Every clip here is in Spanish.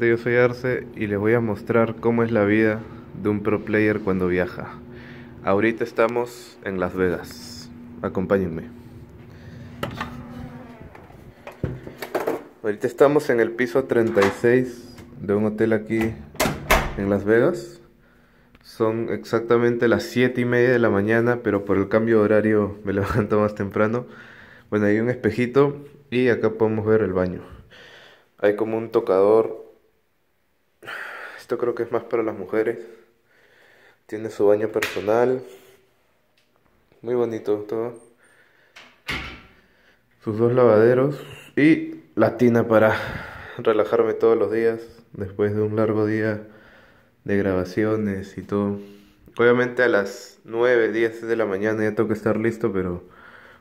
yo soy Arce y les voy a mostrar cómo es la vida de un pro player cuando viaja. Ahorita estamos en Las Vegas. Acompáñenme. Ahorita estamos en el piso 36 de un hotel aquí en Las Vegas. Son exactamente las 7 y media de la mañana, pero por el cambio de horario me levanto más temprano. Bueno, hay un espejito y acá podemos ver el baño. Hay como un tocador esto creo que es más para las mujeres. Tiene su baño personal. Muy bonito todo. Sus dos lavaderos. Y la tina para relajarme todos los días. Después de un largo día de grabaciones y todo. Obviamente a las 9, 10 de la mañana ya tengo que estar listo, pero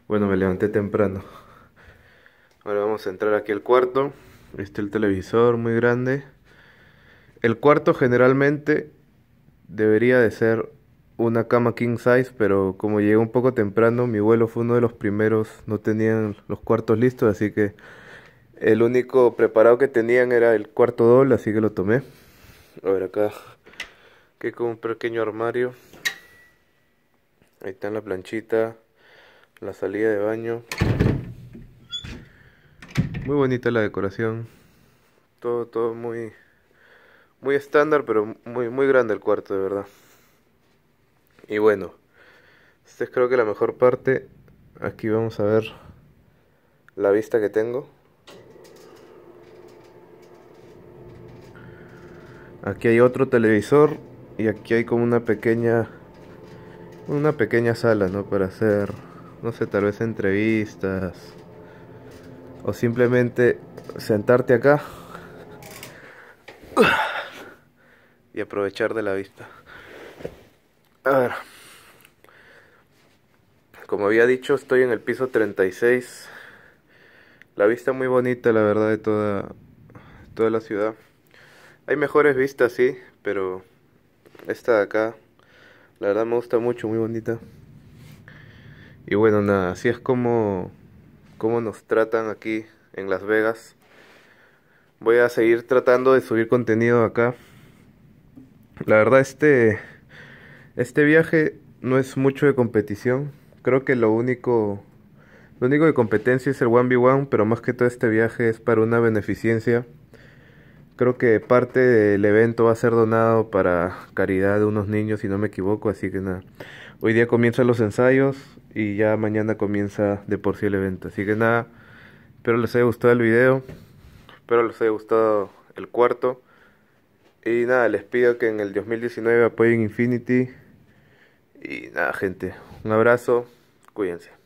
bueno, me levanté temprano. Ahora vamos a entrar aquí al cuarto. Este es el televisor muy grande. El cuarto generalmente debería de ser una cama king size, pero como llegué un poco temprano, mi vuelo fue uno de los primeros, no tenían los cuartos listos, así que el único preparado que tenían era el cuarto doble, así que lo tomé. A ver acá, que con un pequeño armario. Ahí está la planchita, la salida de baño. Muy bonita la decoración. Todo, todo muy muy estándar, pero muy, muy grande el cuarto, de verdad. Y bueno, esta es creo que la mejor parte. Aquí vamos a ver la vista que tengo. Aquí hay otro televisor y aquí hay como una pequeña una pequeña sala, ¿no? Para hacer, no sé, tal vez entrevistas o simplemente sentarte acá y aprovechar de la vista. A ver. Como había dicho, estoy en el piso 36. La vista muy bonita, la verdad, de toda, toda la ciudad. Hay mejores vistas, sí, pero esta de acá, la verdad me gusta mucho, muy bonita. Y bueno, nada, así es como, como nos tratan aquí en Las Vegas. Voy a seguir tratando de subir contenido acá. La verdad este, este viaje no es mucho de competición. Creo que lo único, lo único de competencia es el 1v1, pero más que todo este viaje es para una beneficencia. Creo que parte del evento va a ser donado para caridad de unos niños, si no me equivoco, así que nada. Hoy día comienzan los ensayos y ya mañana comienza de por sí el evento. Así que nada, espero les haya gustado el video, espero les haya gustado el cuarto. Y nada, les pido que en el 2019 apoyen Infinity. Y nada, gente, un abrazo, cuídense.